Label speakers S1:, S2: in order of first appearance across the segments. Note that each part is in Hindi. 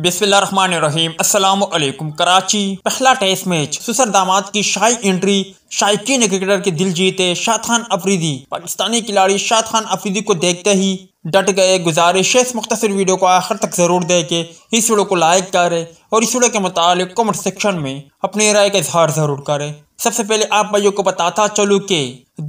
S1: बिस्मिल्लाम कराची पहला टेस्ट मैच सुसर दामाद की शाही एंट्री शायक क्रिकेटर के दिल जीते शाह खान अफरीदी पाकिस्तानी खिलाड़ी शाह खान अफरीदी को देखते ही डट गए गुजारिश इस मुख्तर वीडियो को आखिर तक ज़रूर देखे इस वीडियो को लाइक करें और इस वीडियो के मुतालिक कमेंट सेक्शन में अपनी राय का इजहार ज़रूर करें सबसे पहले आप भाइयों को बताता चलू के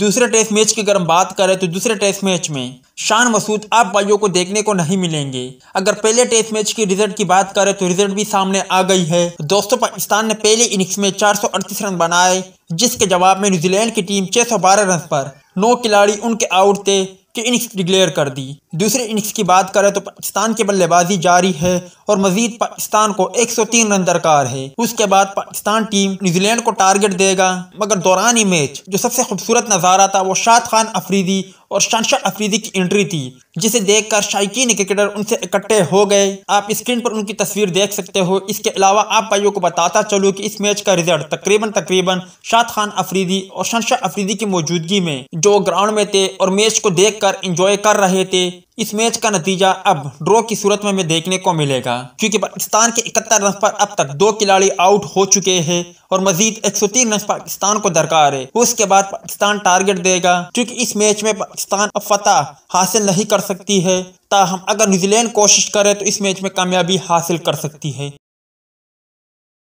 S1: दूसरे टेस्ट मैच की अगर हम बात करें तो दूसरे टेस्ट मैच में शान मसूद आप भाइयों को देखने को नहीं मिलेंगे अगर पहले टेस्ट मैच की रिजल्ट की बात करें तो रिजल्ट भी सामने आ गई है दोस्तों पाकिस्तान ने पहले इनिंग्स में चार रन बनाए जिसके जवाब में न्यूजीलैंड की टीम छह रन पर नौ खिलाड़ी उनके आउट थे की इनिंग्स डिक्लेयर कर दी दूसरे इनिंग्स की बात करें तो पाकिस्तान की बल्लेबाजी जारी है और मजीद पाकिस्तान को 103 रन दरकार है उसके बाद पाकिस्तान टीम न्यूजीलैंड को टारगेट देगा मगर दौरानी मैच जो सबसे खूबसूरत नज़ारा था वो शाद खान अफरीदी और शानशाह अफरीदी की एंट्री थी जिसे देखकर शायकीन क्रिकेटर उनसे इकट्ठे हो गए आप स्क्रीन पर उनकी तस्वीर देख सकते हो इसके अलावा आप भाइयों को बताता चलो कि इस मैच का रिजल्ट तकरीबन तकरीबन शाह खान अफरीदी और शनशाह अफरीदी की मौजूदगी में जो ग्राउंड में थे और मैच को देख कर इंजॉय कर रहे थे इस मैच का नतीजा अब ड्रॉ की सूरत में, हमें देखने को मिलेगा क्योंकि पाकिस्तान के इकहत्तर रन पर अब तक दो खिलाड़ी आउट हो चुके हैं और मजीद 103 रन पाकिस्तान को दरकार है उसके बाद पाकिस्तान टारगेट देगा क्योंकि इस मैच में पाकिस्तान अब फतह हासिल नहीं कर सकती है ताहम अगर न्यूजीलैंड कोशिश करे तो इस मैच में कामयाबी हासिल कर सकती है